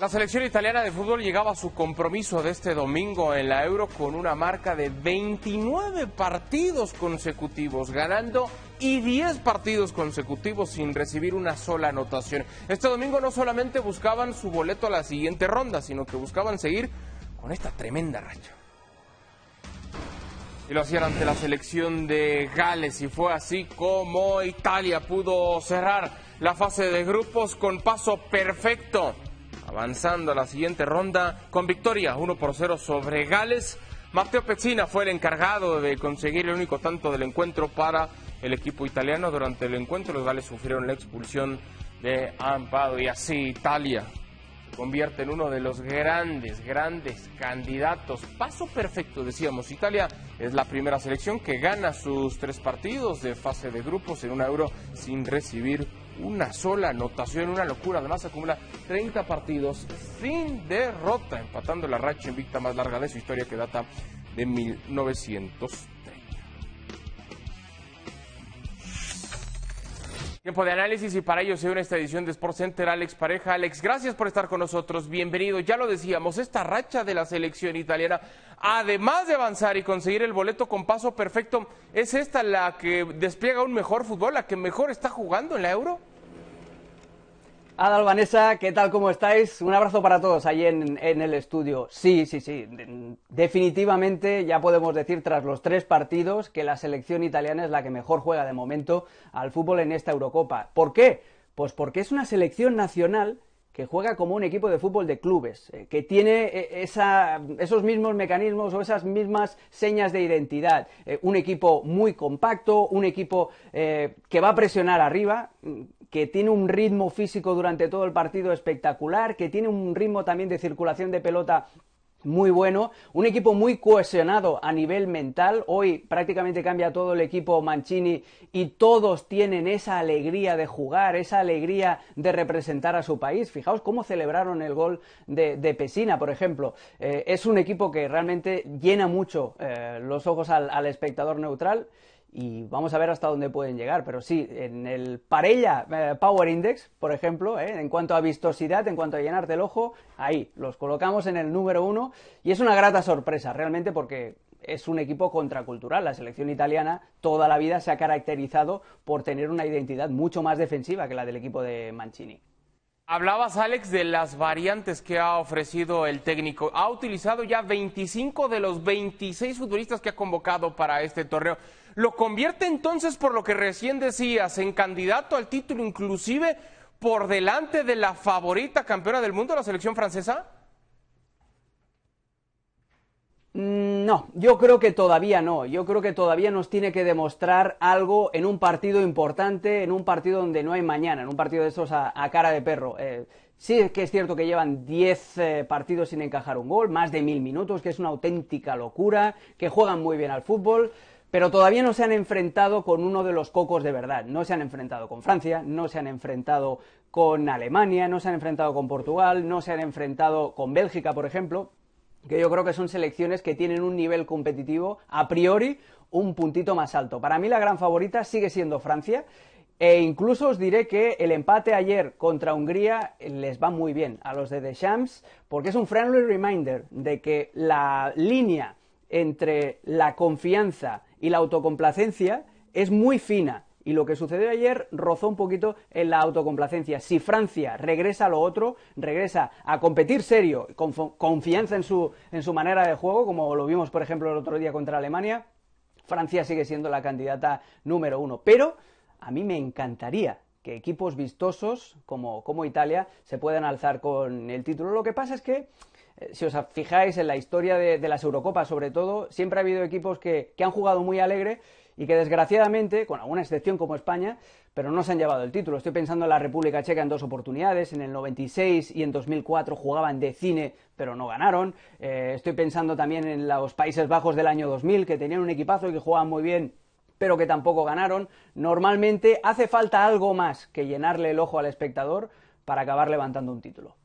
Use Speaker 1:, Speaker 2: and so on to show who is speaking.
Speaker 1: La selección italiana de fútbol llegaba a su compromiso de este domingo en la Euro con una marca de 29 partidos consecutivos, ganando y 10 partidos consecutivos sin recibir una sola anotación. Este domingo no solamente buscaban su boleto a la siguiente ronda, sino que buscaban seguir con esta tremenda racha. Y lo hacían ante la selección de Gales y fue así como Italia pudo cerrar la fase de grupos con paso perfecto avanzando a la siguiente ronda con victoria 1 por 0 sobre Gales. Matteo Pezzina fue el encargado de conseguir el único tanto del encuentro para el equipo italiano. Durante el encuentro los Gales sufrieron la expulsión de Ampado y así Italia se convierte en uno de los grandes, grandes candidatos. Paso perfecto, decíamos. Italia es la primera selección que gana sus tres partidos de fase de grupos en una euro sin recibir una sola anotación, una locura. Además acumula 30 partidos sin derrota, empatando la racha invicta más larga de su historia que data de 1930. Tiempo de análisis y para ello se une esta edición de Sports Center Alex Pareja. Alex, gracias por estar con nosotros. Bienvenido. Ya lo decíamos, esta racha de la selección italiana, además de avanzar y conseguir el boleto con paso perfecto, ¿es esta la que despliega un mejor fútbol, la que mejor está jugando en la Euro?
Speaker 2: Adal, ¿qué tal? ¿Cómo estáis? Un abrazo para todos allí en, el estudio. Sí, sí, sí. definitivamente ya podemos decir tras los tres partidos que la selección italiana es la que mejor juega de momento al fútbol en esta Eurocopa. ¿Por qué? Pues porque es una selección nacional que juega como un equipo de fútbol de clubes, eh, que tiene eh, esos mismos mecanismos o esas mismas señas de identidad. Eh, un equipo muy compacto, un equipo que va a presionar arriba, mm, que tiene un ritmo físico durante todo el partido espectacular, que tiene un ritmo también de circulación de pelota muy bueno, un equipo muy cohesionado a nivel mental, hoy prácticamente cambia todo el equipo Mancini y todos tienen esa alegría de jugar, esa alegría de representar a su país. Fijaos cómo celebraron el gol de, Pesina, por ejemplo. Eh, es un equipo que realmente llena mucho eh, los ojos al espectador neutral y vamos a ver hasta dónde pueden llegar. Pero sí, en el Parella eh, Power Index, por ejemplo, eh, en cuanto a vistosidad, en cuanto a llenarte el ojo, ahí los colocamos en el número uno y es una grata sorpresa realmente porque es un equipo contracultural. La selección italiana toda la vida se ha caracterizado por tener una identidad mucho más defensiva que la del equipo de Mancini.
Speaker 1: Hablabas, Alex, de las variantes que ha ofrecido el técnico. Ha utilizado ya 25 de los 26 futbolistas que ha convocado para este torneo lo convierte entonces, por lo que recién decías, en candidato al título, inclusive por delante de la favorita campeona del mundo, la selección francesa?
Speaker 2: Mm, no, yo creo que todavía no. Yo creo que todavía nos tiene que demostrar algo en un partido importante, en un partido donde no hay mañana, en un partido de esos a, cara de perro. Eh, sí es que es cierto que llevan 10 eh, partidos sin encajar un gol, más de mil minutos, que es una auténtica locura, que juegan muy bien al fútbol, pero todavía no se han enfrentado con uno de los cocos de verdad. No se han enfrentado con Francia, no se han enfrentado con Alemania, no se han enfrentado con Portugal, no se han enfrentado con Bélgica, por ejemplo, que yo creo que son selecciones que tienen un nivel competitivo a priori un puntito más alto. Para mí la gran favorita sigue siendo Francia. E incluso os diré que el empate ayer contra Hungría les va muy bien a los de Deschamps, porque es un friendly reminder de que la línea entre la confianza y la autocomplacencia es muy fina. Y lo que sucedió ayer rozó un poquito en la autocomplacencia. Si Francia regresa a lo otro, regresa a competir serio, con confianza en su, en su manera de juego, como lo vimos, por ejemplo, el otro día contra Alemania, Francia sigue siendo la candidata número uno. Pero a mí me encantaría que equipos vistosos como, como Italia se puedan alzar con el título. Lo que pasa es que eh, si os fijáis en la historia de, las Eurocopas, sobre todo, siempre ha habido equipos que, han jugado muy alegre y que desgraciadamente, con alguna excepción como España, pero no se han llevado el título. Estoy pensando en la República Checa en dos oportunidades, en el 96 y en 2004 jugaban de cine, pero no ganaron. Eh, estoy pensando también en los Países Bajos del año 2000, que tenían un equipazo y que jugaban muy bien, pero que tampoco ganaron. Normalmente hace falta algo más que llenarle el ojo al espectador para acabar levantando un título.